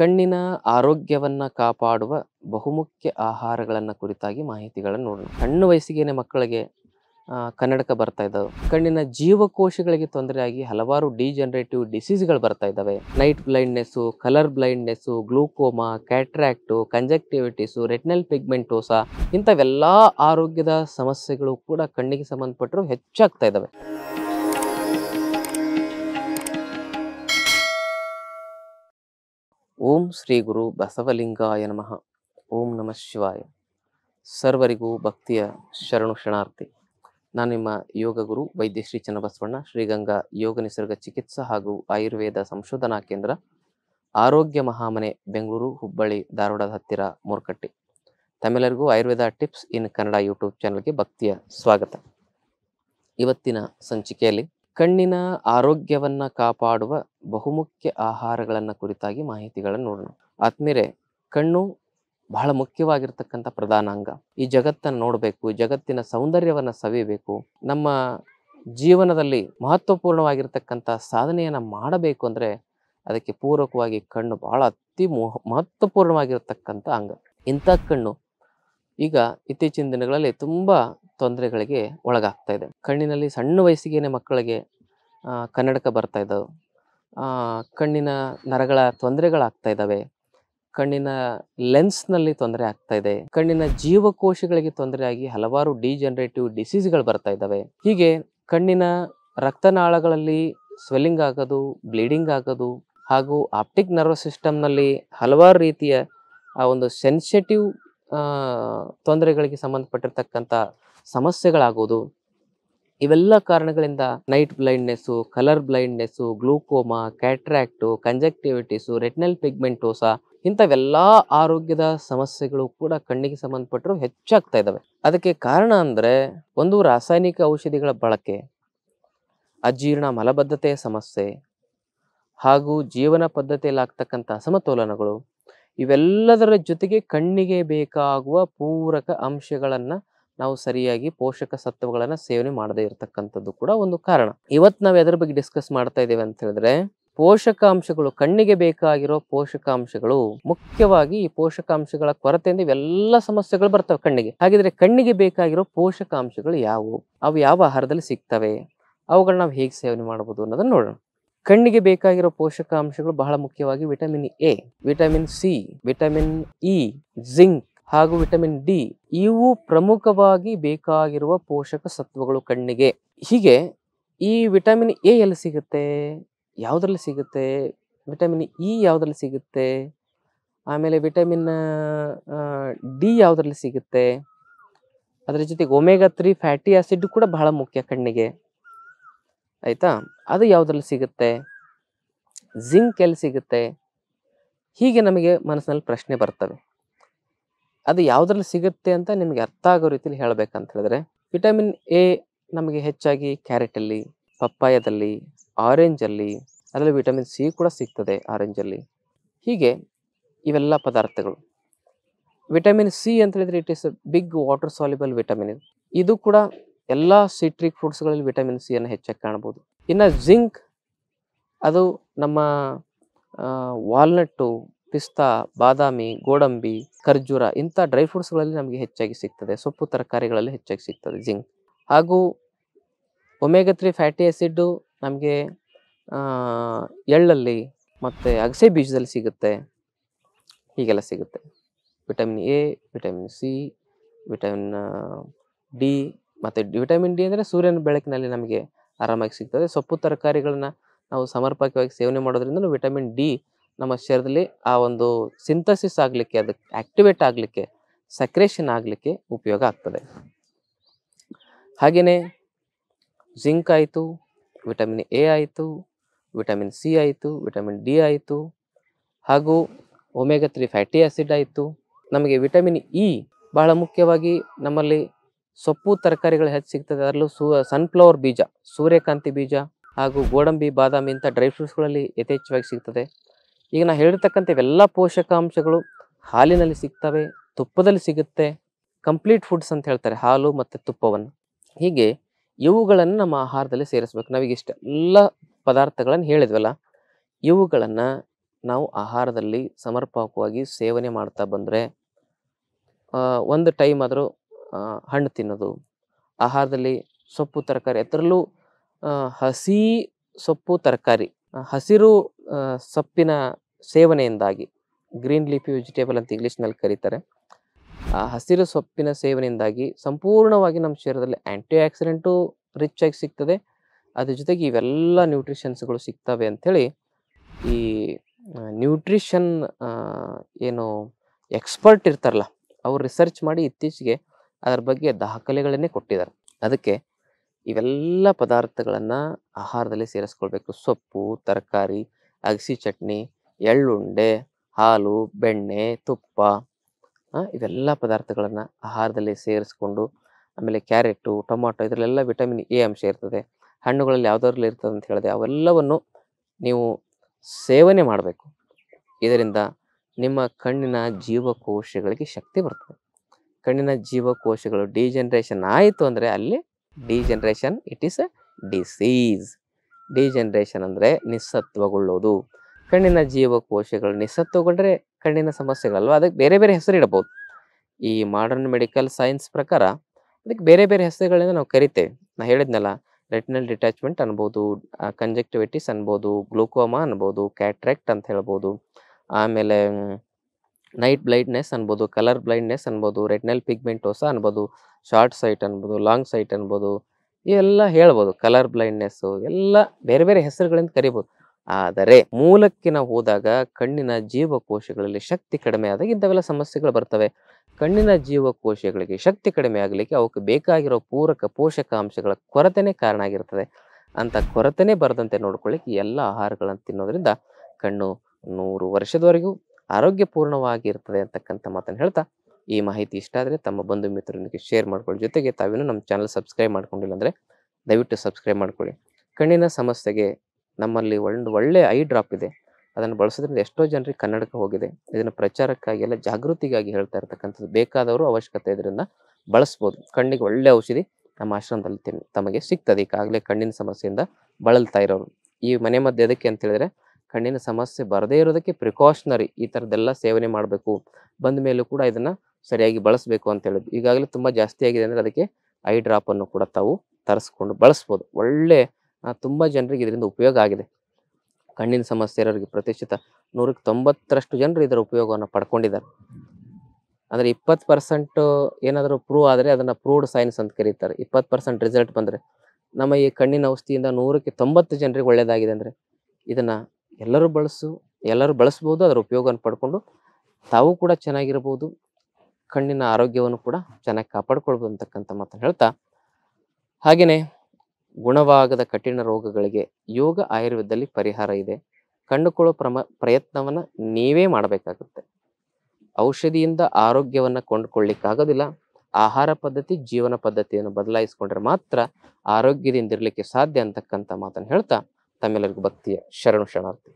ಕಣ್ಣಿನ ಆರೋಗ್ಯವನ್ನು ಕಾಪಾಡುವ ಬಹುಮುಖ್ಯ ಆಹಾರಗಳನ್ನು ಕುರಿತಾಗಿ ಮಾಹಿತಿಗಳನ್ನು ನೋಡೋಣ ಸಣ್ಣ ವಯಸ್ಸಿಗೆನೆ ಮಕ್ಕಳಿಗೆ ಕನ್ನಡಕ ಬರ್ತಾ ಇದ್ದಾವೆ ಕಣ್ಣಿನ ಜೀವಕೋಶಗಳಿಗೆ ತೊಂದರೆಯಾಗಿ ಹಲವಾರು ಡಿಜನರೇಟಿವ್ ಡಿಸೀಸ್ಗಳು ಬರ್ತಾ ಇದ್ದಾವೆ night blindness colour blindness glaucoma cataract conjunctivitis retinal pigmentosa ಇಂಥವೆಲ್ಲ ಆರೋಗ್ಯದ ಸಮಸ್ಯೆಗಳು ಕೂಡ ಕಣ್ಣಿಗೆ ಸಂಬಂಧಪಟ್ಟರು ಹೆಚ್ಚಾಗ್ತಾ ಇದ್ದಾವೆ ಓಂ ಶ್ರೀ ಗುರು ಬಸವಲಿಂಗಾಯ ನಮಃ ಓಂ ನಮಃ ಶಿವಾಯ ಸರ್ವರಿಗೂ ಭಕ್ತಿಯ ಶರಣು ಶರಣಾರ್ಥಿ ನಾನು ನಿಮ್ಮ ಯೋಗ ಗುರು ವೈದ್ಯ ಶ್ರೀ ಚನ್ನಬಸವಣ್ಣ ಶ್ರೀಗಂಗಾ ಯೋಗ ನಿಸರ್ಗ ಚಿಕಿತ್ಸಾ ಹಾಗೂ ಆಯುರ್ವೇದ ಸಂಶೋಧನಾ ಕೇಂದ್ರ ಆರೋಗ್ಯ ಮಹಾಮನೆ ಬೆಂಗಳೂರು ಹುಬ್ಬಳ್ಳಿ ಧಾರವಾಡದ ಹತ್ತಿರ ಮೂರ್ಕಟ್ಟಿ ತಮ್ಮೆಲ್ಲರಿಗೂ Ayurveda tips in Kannada YouTube ಚಾನಲ್ಗೆ ಭಕ್ತಿಯ ಸ್ವಾಗತ ಇವತ್ತಿನ ಸಂಚಿಕೆಯಲ್ಲಿ ಕಣ್ಣಿನ ಆರೋಗ್ಯವನ್ನ ಕಾಪಾಡುವ ಬಹುಮುಖ್ಯ ಆಹಾರಗಳನ್ನ ಕುರಿತಾಗಿ ಮಾಹಿತಿಗಳನ್ನು ನೋಡೋಣ ಆತ್ಮೀರೆ ಕಣ್ಣು ಬಹಳ ಮುಖ್ಯವಾಗಿರ್ತಕ್ಕಂಥ ಅಂಗ ಈ ಜಗತ್ತನ್ನು ನೋಡಬೇಕು ಜಗತ್ತಿನ ಸೌಂದರ್ಯವನ್ನ ಸವಿಬೇಕು ನಮ್ಮ ಜೀವನದಲ್ಲಿ ಮಹತ್ವಪೂರ್ಣವಾಗಿರ್ತಕ್ಕಂಥ ಸಾಧನೆಯನ್ನು ಮಾಡಬೇಕು ಅಂದರೆ ಅದಕ್ಕೆ ಪೂರಕವಾಗಿ ಕಣ್ಣು ಬಹಳ ಅತಿ ಮಹತ್ವಪೂರ್ಣವಾಗಿರತಕ್ಕಂಥ ಅಂಗ ಇಂಥ ಕಣ್ಣು ಈಗ ಇತ್ತೀಚಿನ ದಿನಗಳಲ್ಲಿ ತುಂಬ ತೊಂದರೆಗಳಿಗೆ ಒಳಗಾಗ್ತಾ ಇದೆ ಕಣ್ಣಿನಲ್ಲಿ ಸಣ್ಣ ವಯಸ್ಸಿಗೇನೆ ಮಕ್ಕಳಿಗೆ ಕನ್ನಡಕ ಬರ್ತಾ ಇದ್ದವು ಕಣ್ಣಿನ ನರಗಳ ತೊಂದರೆಗಳಾಗ್ತಾ ಇದ್ದಾವೆ ಕಣ್ಣಿನ ಲೆನ್ಸ್ನಲ್ಲಿ ತೊಂದರೆ ಆಗ್ತಾ ಇದೆ ಕಣ್ಣಿನ ಜೀವಕೋಶಗಳಿಗೆ ತೊಂದರೆ ಆಗಿ ಹಲವಾರು ಡಿಜನರೇಟಿವ್ ಡಿಸೀಸ್ಗಳು ಬರ್ತಾ ಇದ್ದಾವೆ ಹೀಗೆ ಕಣ್ಣಿನ ರಕ್ತನಾಳಗಳಲ್ಲಿ ಸ್ವೆಲ್ಲಿಂಗ್ ಆಗೋದು ಬ್ಲೀಡಿಂಗ್ ಆಗೋದು ಹಾಗೂ ಆಪ್ಟಿಕ್ ನರ್ವಸ್ ಸಿಸ್ಟಮ್ನಲ್ಲಿ ಹಲವಾರು ರೀತಿಯ ಆ ಒಂದು ಸೆನ್ಸಿಟಿವ್ ತೊಂದರೆಗಳಿಗೆ ಸಂಬಂಧಪಟ್ಟಿರ್ತಕ್ಕಂಥ ಸಮಸ್ಯೆಗಳಾಗೋದು ಇವೆಲ್ಲ ಕಾರಣಗಳಿಂದ night blindness colour blindness glaucoma cataract conjunctivitis retinal pigmentosa ಇಂಥವೆಲ್ಲ ಆರೋಗ್ಯದ ಸಮಸ್ಯೆಗಳು ಕೂಡ ಕಣ್ಣಿಗೆ ಸಂಬಂಧಪಟ್ಟರು ಹೆಚ್ಚಾಗ್ತಾ ಇದ್ದಾವೆ ಅದಕ್ಕೆ ಕಾರಣ ಅಂದರೆ ಒಂದು ರಾಸಾಯನಿಕ ಔಷಧಿಗಳ ಬಳಕೆ ಅಜೀರ್ಣ ಮಲಬದ್ಧತೆಯ ಸಮಸ್ಯೆ ಹಾಗೂ ಜೀವನ ಪದ್ಧತಿಯಲ್ಲಾಗ್ತಕ್ಕಂಥ ಆಗ್ತಕ್ಕಂಥ ಅಸಮತೋಲನಗಳು ಇವೆಲ್ಲದರ ಜೊತೆಗೆ ಕಣ್ಣಿಗೆ ಬೇಕಾಗುವ ಪೂರಕ ಅಂಶಗಳನ್ನು ನಾವು ಸರಿಯಾಗಿ ಪೋಷಕ ಸತ್ವಗಳನ್ನು ಸೇವನೆ ಮಾಡದೇ ಇರತಕ್ಕಂಥದ್ದು ಕೂಡ ಒಂದು ಕಾರಣ ಇವತ್ತು ನಾವು ಅದರ ಬಗ್ಗೆ ಡಿಸ್ಕಸ್ ಮಾಡ್ತಾ ಇದ್ದೇವೆ ಅಂತ ಹೇಳಿದ್ರೆ ಪೋಷಕಾಂಶಗಳು ಕಣ್ಣಿಗೆ ಬೇಕಾಗಿರೋ ಪೋಷಕಾಂಶಗಳು ಮುಖ್ಯವಾಗಿ ಈ ಪೋಷಕಾಂಶಗಳ ಕೊರತೆಯಿಂದ ಇವೆಲ್ಲ ಸಮಸ್ಯೆಗಳು ಬರ್ತವೆ ಕಣ್ಣಿಗೆ ಹಾಗಿದ್ರೆ ಕಣ್ಣಿಗೆ ಬೇಕಾಗಿರೋ ಪೋಷಕಾಂಶಗಳು ಯಾವುವು ಅವು ಯಾವ ಆಹಾರದಲ್ಲಿ ಸಿಗ್ತವೆ ಅವುಗಳನ್ನ ನಾವು ಹೇಗೆ ಸೇವನೆ ಮಾಡ್ಬೋದು ಅನ್ನೋದನ್ನ ನೋಡೋಣ ಕಣ್ಣಿಗೆ ಬೇಕಾಗಿರೋ ಪೋಷಕಾಂಶಗಳು ಬಹಳ ಮುಖ್ಯವಾಗಿ vitamin A vitamin C vitamin E zinc ಹಾಗೂ ವಿಟಮಿನ್ ಡಿ ಇವು ಪ್ರಮುಖವಾಗಿ ಬೇಕಾಗಿರುವ ಪೋಷಕ ಸತ್ವಗಳು ಕಣ್ಣಿಗೆ ಹೀಗೆ ಈ ವಿಟಮಿನ್ ಎ ಎಲ್ಲಿ ಸಿಗುತ್ತೆ ಯಾವುದ್ರಲ್ಲಿ ಸಿಗುತ್ತೆ ವಿಟಮಿನ್ ಇ ಯಾವುದ್ರಲ್ಲಿ ಸಿಗುತ್ತೆ ಆಮೇಲೆ ವಿಟಮಿನ್ ಡಿ ಯಾವುದ್ರಲ್ಲಿ ಸಿಗುತ್ತೆ ಅದರ ಜೊತೆಗೆ ಒಮೆಗಾ ತ್ರೀ ಫ್ಯಾಟಿ ಆಸಿಡ್ ಕೂಡ ಬಹಳ ಮುಖ್ಯ ಕಣ್ಣಿಗೆ ಆಯಿತಾ ಅದು ಯಾವುದ್ರಲ್ಲಿ ಸಿಗುತ್ತೆ ಜಿಂಕ್ ಎಲ್ಲಿ ಸಿಗುತ್ತೆ ಹೀಗೆ ನಮಗೆ ಮನಸ್ಸಿನಲ್ಲಿ ಪ್ರಶ್ನೆ ಬರ್ತವೆ ಅದು ಯಾವುದ್ರಲ್ಲಿ ಸಿಗುತ್ತೆ ಅಂತ ನಿಮಗೆ ಅರ್ಥ ಆಗೋ ರೀತಿಯಲ್ಲಿ ಹೇಳಬೇಕಂತ ಹೇಳಿದ್ರೆ ವಿಟಮಿನ್ ಎ ನಮಗೆ ಹೆಚ್ಚಾಗಿ ಕ್ಯಾರೆಟಲ್ಲಿ ಪಪ್ಪಾಯದಲ್ಲಿ ಆರೆಂಜಲ್ಲಿ ಅದರಲ್ಲಿ ವಿಟಮಿನ್ ಸಿ ಕೂಡ ಸಿಗ್ತದೆ ಆರೆಂಜಲ್ಲಿ ಹೀಗೆ ಇವೆಲ್ಲ ಪದಾರ್ಥಗಳು ವಿಟಮಿನ್ ಸಿ ಅಂತ ಹೇಳಿದ್ರೆ it is big water soluble vitamin ಇದು ಕೂಡ ಎಲ್ಲ ಸಿಟ್ರಿಕ್ ಫ್ರೂಟ್ಸ್ಗಳಲ್ಲಿ ವಿಟಮಿನ್ ಸಿ ಅನ್ನು ಹೆಚ್ಚಾಗಿ ಕಾಣ್ಬೋದು ಇನ್ನು ಜಿಂಕ್ ಅದು ನಮ್ಮ ವಾಲ್ನಟ್ಟು ಪಿಸ್ತಾ ಬಾದಾಮಿ ಗೋಡಂಬಿ ಖರ್ಜೂರ ಇಂಥ ಡ್ರೈ ಫ್ರೂಟ್ಸ್ಗಳಲ್ಲಿ ನಮಗೆ ಹೆಚ್ಚಾಗಿ ಸಿಗ್ತದೆ ಸೊಪ್ಪು ತರಕಾರಿಗಳಲ್ಲಿ ಹೆಚ್ಚಾಗಿ ಸಿಗ್ತದೆ ಜಿಂಕ್ ಹಾಗೂ ಒಮೆಗಾ ತ್ರೀ ಫ್ಯಾಟಿ ಆ್ಯಸಿಡ್ಡು ನಮಗೆ ಎಳ್ಳಲ್ಲಿ ಮತ್ತು ಅಗಸೆ ಬೀಜದಲ್ಲಿ ಸಿಗುತ್ತೆ ಹೀಗೆಲ್ಲ ಸಿಗುತ್ತೆ vitamin A vitamin C vitamin D ಮತ್ತು ವಿಟಮಿನ್ ಡಿ ಅಂದರೆ ಸೂರ್ಯನ ಬೆಳಕಿನಲ್ಲಿ ನಮಗೆ ಆರಾಮಾಗಿ ಸಿಗ್ತದೆ ಸೊಪ್ಪು ತರಕಾರಿಗಳನ್ನ ನಾವು ಸಮರ್ಪಕವಾಗಿ ಸೇವನೆ ಮಾಡೋದ್ರಿಂದ ವಿಟಮಿನ್ ಡಿ ನಮ್ಮ ಶರೀರದಲ್ಲಿ ಆ ಒಂದು ಸಿಂಥಸಿಸ್ ಆಗಲಿಕ್ಕೆ ಅದಕ್ಕೆ ಆಕ್ಟಿವೇಟ್ ಆಗಲಿಕ್ಕೆ ಸಕ್ರೇಷನ್ ಆಗಲಿಕ್ಕೆ ಉಪಯೋಗ ಆಗ್ತದೆ ಹಾಗೆಯೇ ಜಿಂಕ್ ಆಯಿತು ವಿಟಮಿನ್ ಎ ಆಯಿತು ವಿಟಮಿನ್ ಸಿ ಆಯಿತು ವಿಟಮಿನ್ ಡಿ ಆಯಿತು ಹಾಗೂ ಒಮೆಗಾ ತ್ರೀ ಫ್ಯಾಟಿ ಆ್ಯಸಿಡ್ ಆಯಿತು ನಮಗೆ ವಿಟಮಿನ್ ಇ ಬಹಳ ಮುಖ್ಯವಾಗಿ ನಮ್ಮಲ್ಲಿ ಸೊಪ್ಪು ತರಕಾರಿಗಳು ಹೆಚ್ಚು ಸಿಗ್ತದೆ ಅದರಲ್ಲೂ ಸೂ ಸನ್ಫ್ಲವರ್ ಬೀಜ ಸೂರ್ಯಕಾಂತಿ ಬೀಜ ಹಾಗೂ ಗೋಡಂಬಿ ಬಾದಾಮಿ ಇಂಥ ಡ್ರೈ ಫ್ರೂಟ್ಸ್ಗಳಲ್ಲಿ ಯಥೇಚ್ಛವಾಗಿ ಸಿಗ್ತದೆ ಈಗ ನಾವು ಹೇಳಿರ್ತಕ್ಕಂಥ ಇವೆಲ್ಲ ಪೋಷಕಾಂಶಗಳು ಹಾಲಿನಲ್ಲಿ ಸಿಗ್ತವೆ ತುಪ್ಪದಲ್ಲಿ ಸಿಗುತ್ತೆ ಕಂಪ್ಲೀಟ್ ಫುಡ್ಸ್ ಅಂತ ಹೇಳ್ತಾರೆ ಹಾಲು ಮತ್ತು ತುಪ್ಪವನ್ನು ಹೀಗೆ ಇವುಗಳನ್ನು ನಮ್ಮ ಆಹಾರದಲ್ಲಿ ಸೇರಿಸ್ಬೇಕು ನಾವೀಗ ಇಷ್ಟೆಲ್ಲ ಪದಾರ್ಥಗಳನ್ನು ಹೇಳಿದ್ವಲ್ಲ ಇವುಗಳನ್ನು ನಾವು ಆಹಾರದಲ್ಲಿ ಸಮರ್ಪಕವಾಗಿ ಸೇವನೆ ಮಾಡ್ತಾ ಬಂದರೆ ಒಂದು ಟೈಮ್ ಆದರೂ ಹಣ್ಣು ತಿನ್ನೋದು ಆಹಾರದಲ್ಲಿ ಸೊಪ್ಪು ತರಕಾರಿ ಅದರಲ್ಲೂ ಹಸಿ ಸೊಪ್ಪು ತರಕಾರಿ ಹಸಿರು ಸೊಪ್ಪಿನ ಸೇವನೆಯಿಂದಾಗಿ ಗ್ರೀನ್ ಲೀಫಿ ವೆಜಿಟೇಬಲ್ ಅಂತ ಇಂಗ್ಲೀಷ್ನಲ್ಲಿ ಕರೀತಾರೆ ಆ ಹಸಿರು ಸೊಪ್ಪಿನ ಸೇವನೆಯಿಂದಾಗಿ ಸಂಪೂರ್ಣವಾಗಿ ನಮ್ಮ ಶರೀರದಲ್ಲಿ ಆ್ಯಂಟಿ ಆಕ್ಸಿಡೆಂಟು ರಿಚ್ ಆಗಿ ಸಿಗ್ತದೆ ಅದ್ರ ಜೊತೆಗೆ ಇವೆಲ್ಲ ನ್ಯೂಟ್ರಿಷನ್ಸ್ಗಳು ಸಿಗ್ತವೆ ಅಂಥೇಳಿ ಈ ನ್ಯೂಟ್ರಿಷನ್ ಏನು ಎಕ್ಸ್ಪರ್ಟ್ ಇರ್ತಾರಲ್ಲ ಅವ್ರು ರಿಸರ್ಚ್ ಮಾಡಿ ಇತ್ತೀಚೆಗೆ ಅದರ ಬಗ್ಗೆ ದಾಖಲೆಗಳನ್ನೇ ಕೊಟ್ಟಿದ್ದಾರೆ ಅದಕ್ಕೆ ಇವೆಲ್ಲ ಪದಾರ್ಥಗಳನ್ನು ಆಹಾರದಲ್ಲಿ ಸೇರಿಸ್ಕೊಳ್ಬೇಕು ಸೊಪ್ಪು ತರಕಾರಿ ಅಗಸಿ ಚಟ್ನಿ ಎಳ್ಳುಂಡೆ ಹಾಲು ಬೆಣ್ಣೆ ತುಪ್ಪ ಇವೆಲ್ಲ ಪದಾರ್ಥಗಳನ್ನು ಆಹಾರದಲ್ಲಿ ಸೇರಿಸ್ಕೊಂಡು ಆಮೇಲೆ ಕ್ಯಾರೆಟು ಟೊಮಾಟೊ ಇದರಲ್ಲೆಲ್ಲ ವಿಟಮಿನ್ ಎ ಅಂಶ ಇರ್ತದೆ ಹಣ್ಣುಗಳಲ್ಲಿ ಯಾವುದರಲ್ಲಿ ಇರ್ತದೆ ಅಂತ ಹೇಳಿದೆ ಅವೆಲ್ಲವನ್ನು ನೀವು ಸೇವನೆ ಮಾಡಬೇಕು ಇದರಿಂದ ನಿಮ್ಮ ಕಣ್ಣಿನ ಜೀವಕೋಶಗಳಿಗೆ ಶಕ್ತಿ ಬರ್ತದೆ ಕಣ್ಣಿನ ಜೀವಕೋಶಗಳು ಡಿಜನರೇಷನ್ ಆಯಿತು ಅಂದರೆ ಅಲ್ಲಿ degeneration it is a disease degeneration ಅಂದರೆ ನಿಸ್ಸತ್ವಗೊಳ್ಳೋದು ಕಣ್ಣಿನ ಜೀವಕೋಶಗಳು ನಿಸ್ಸತ್ವಗೊಂಡ್ರೆ ಕಣ್ಣಿನ ಸಮಸ್ಯೆಗಳಲ್ವ ಅದಕ್ಕೆ ಬೇರೆ ಬೇರೆ ಹೆಸರು ಇಡಬಹುದು ಈ ಮಾಡರ್ನ್ ಮೆಡಿಕಲ್ ಸೈನ್ಸ್ ಪ್ರಕಾರ ಅದಕ್ಕೆ ಬೇರೆ ಬೇರೆ ಹೆಸರುಗಳಿಂದ ನಾವು ಕರಿತೇವೆ ನಾ ಹೇಳಿದ್ನಲ್ಲ ರೆಟಿನಲ್ ಡಿಟ್ಯಾಚ್ಮೆಂಟ್ ಅನ್ಬೋದು ಕಂಜೆಕ್ಟಿವಿಟಿಸ್ ಅನ್ಬೋದು ಗ್ಲೂಕೋಮಾ ಅನ್ಬೋದು ಕ್ಯಾಟ್ರಾಕ್ಟ್ ಅಂತ ಹೇಳ್ಬೋದು ಆಮೇಲೆ ನೈಟ್ ಬ್ಲೈಂಡ್ನೆಸ್ ಅನ್ಬೋದು ಕಲರ್ ಬ್ಲೈಂಡ್ನೆಸ್ ಅನ್ಬೋದು ರೆಟ್ನಲ್ ಪಿಗ್ಮೆಂಟೋಸ ಅನ್ಬೋದು ಶಾರ್ಟ್ ಸೈಟ್ ಅನ್ಬೋದು ಲಾಂಗ್ ಸೈಟ್ ಅನ್ಬೋದು ಇವೆಲ್ಲ ಹೇಳ್ಬೋದು ಕಲರ್ ಬ್ಲೈಂಡ್ನೆಸ್ಸು ಎಲ್ಲ ಬೇರೆ ಬೇರೆ ಹೆಸರುಗಳಿಂದ ಕರಿಬೋದು ಆದರೆ ಮೂಲಕ್ಕೆ ಹೋದಾಗ ಕಣ್ಣಿನ ಜೀವಕೋಶಗಳಲ್ಲಿ ಶಕ್ತಿ ಕಡಿಮೆ ಆದಾಗ ಇಂಥವೆಲ್ಲ ಸಮಸ್ಯೆಗಳು ಬರ್ತವೆ ಕಣ್ಣಿನ ಜೀವಕೋಶಗಳಿಗೆ ಶಕ್ತಿ ಕಡಿಮೆ ಆಗಲಿಕ್ಕೆ ಅವಕ್ಕೆ ಬೇಕಾಗಿರೋ ಪೂರಕ ಪೋಷಕಾಂಶಗಳ ಕೊರತೆನೇ ಕಾರಣ ಆಗಿರ್ತದೆ ಅಂತ ಕೊರತೆನೇ ಬರದಂತೆ ನೋಡ್ಕೊಳ್ಳಿಕ್ಕೆ ಎಲ್ಲ ಆಹಾರಗಳನ್ನು ತಿನ್ನೋದ್ರಿಂದ ಕಣ್ಣು ನೂರು ವರ್ಷದವರೆಗೂ ಆರೋಗ್ಯಪೂರ್ಣವಾಗಿರ್ತದೆ ಅಂತಕ್ಕಂಥ ಮಾತನ್ನು ಹೇಳ್ತಾ ಈ ಮಾಹಿತಿ ಇಷ್ಟ ಆದರೆ ತಮ್ಮ ಬಂಧು ಮಿತ್ರರೊಂದಿಗೆ ಶೇರ್ ಮಾಡ್ಕೊಳ್ಳಿ ಜೊತೆಗೆ ತಾವೇನು ನಮ್ಮ ಚಾನಲ್ ಸಬ್ಸ್ಕ್ರೈಬ್ ಮಾಡ್ಕೊಂಡಿಲ್ಲ ಅಂದರೆ ದಯವಿಟ್ಟು ಸಬ್ಸ್ಕ್ರೈಬ್ ಮಾಡ್ಕೊಳ್ಳಿ ಕಣ್ಣಿನ ಸಮಸ್ಯೆಗೆ ನಮ್ಮಲ್ಲಿ ಒಂದು ಒಳ್ಳೆಯ ಐ ಡ್ರಾಪ್ ಇದೆ ಅದನ್ನು ಬಳಸೋದ್ರಿಂದ ಎಷ್ಟೋ ಜನರಿಗೆ ಕನ್ನಡಕ ಹೋಗಿದೆ ಇದನ್ನು ಪ್ರಚಾರಕ್ಕಾಗಿ ಎಲ್ಲ ಜಾಗೃತಿಗಾಗಿ ಹೇಳ್ತಾ ಇರತಕ್ಕಂಥದ್ದು ಬೇಕಾದವರು ಅವಶ್ಯಕತೆ ಇದರಿಂದ ಬಳಸ್ಬೋದು ಕಣ್ಣಿಗೆ ಒಳ್ಳೆ ಔಷಧಿ ನಮ್ಮ ಆಶ್ರಮದಲ್ಲಿ ತಮಗೆ ಸಿಗ್ತದೆ ಈಗಾಗಲೇ ಕಣ್ಣಿನ ಸಮಸ್ಯೆಯಿಂದ ಬಳಲ್ತಾ ಇರೋರು ಈ ಮನೆ ಮದ್ದು ಅಂತ ಹೇಳಿದ್ರೆ ಕಣ್ಣಿನ ಸಮಸ್ಯೆ ಬರದೇ ಇರೋದಕ್ಕೆ ಪ್ರಿಕಾಷನರಿ ಈ ಥರದ್ದೆಲ್ಲ ಸೇವನೆ ಮಾಡಬೇಕು ಬಂದ ಮೇಲೂ ಕೂಡ ಇದನ್ನು ಸರಿಯಾಗಿ ಬಳಸಬೇಕು ಅಂತ ಹೇಳೋದು ಈಗಾಗಲೇ ತುಂಬ ಜಾಸ್ತಿ ಆಗಿದೆ ಅಂದರೆ ಅದಕ್ಕೆ ಐ ಡ್ರಾಪನ್ನು ಕೂಡ ತಾವು ತರಿಸ್ಕೊಂಡು ಬಳಸ್ಬೋದು ಒಳ್ಳೆ ತುಂಬ ಜನರಿಗೆ ಇದರಿಂದ ಉಪಯೋಗ ಆಗಿದೆ ಕಣ್ಣಿನ ಸಮಸ್ಯೆ ಇರೋರಿಗೆ ಪ್ರತಿಶತ ನೂರಕ್ಕೆ ತೊಂಬತ್ತರಷ್ಟು ಜನರು ಇದರ ಉಪಯೋಗವನ್ನು ಪಡ್ಕೊಂಡಿದ್ದಾರೆ ಅಂದರೆ ಇಪ್ಪತ್ತು ಪರ್ಸೆಂಟು ಏನಾದರೂ ಪ್ರೂವ್ ಆದರೆ ಅದನ್ನು ಪ್ರೂವ್ಡ್ ಸೈನ್ಸ್ ಅಂತ ಕರೀತಾರೆ ಇಪ್ಪತ್ತು ಪರ್ಸೆಂಟ್ ರಿಸಲ್ಟ್ ಬಂದರೆ ನಮ್ಮ ಈ ಕಣ್ಣಿನ ಔಷಧಿಯಿಂದ ನೂರಕ್ಕೆ ತೊಂಬತ್ತು ಜನರಿಗೆ ಒಳ್ಳೆಯದಾಗಿದೆ ಅಂದರೆ ಇದನ್ನು ಎಲ್ಲರೂ ಬಳಸು ಎಲ್ಲರೂ ಬಳಸ್ಬೋದು ಅದರ ಉಪಯೋಗವನ್ನು ಪಡ್ಕೊಂಡು ತಾವು ಕೂಡ ಚೆನ್ನಾಗಿರ್ಬೋದು ಕಣ್ಣಿನ ಆರೋಗ್ಯವನ್ನು ಕೂಡ ಚೆನ್ನಾಗಿ ಕಾಪಾಡ್ಕೊಳ್ಬೋದು ಅಂತಕ್ಕಂಥ ಮಾತನ್ನು ಹೇಳ್ತಾ ಹಾಗೆಯೇ ಗುಣವಾಗದ ಕಠಿಣ ರೋಗಗಳಿಗೆ ಯೋಗ ಆಯುರ್ವೇದದಲ್ಲಿ ಪರಿಹಾರ ಇದೆ ಕಂಡುಕೊಳ್ಳೋ ಪ್ರಮ ಪ್ರಯತ್ನವನ್ನು ನೀವೇ ಮಾಡಬೇಕಾಗುತ್ತೆ ಔಷಧಿಯಿಂದ ಆರೋಗ್ಯವನ್ನು ಕೊಂಡುಕೊಳ್ಳಿಕ್ಕಾಗೋದಿಲ್ಲ ಆಹಾರ ಪದ್ಧತಿ ಜೀವನ ಪದ್ಧತಿಯನ್ನು ಬದಲಾಯಿಸಿಕೊಂಡ್ರೆ ಮಾತ್ರ ಆರೋಗ್ಯದಿಂದ ಇರಲಿಕ್ಕೆ ಸಾಧ್ಯ ಅಂತಕ್ಕಂಥ ಮಾತನ್ನು ಹೇಳ್ತಾ ತಮ್ಮೆಲ್ಲರಿಗೂ ಭಕ್ತಿಯ ಶರಣು ಶರಣಾರ್ಥಿ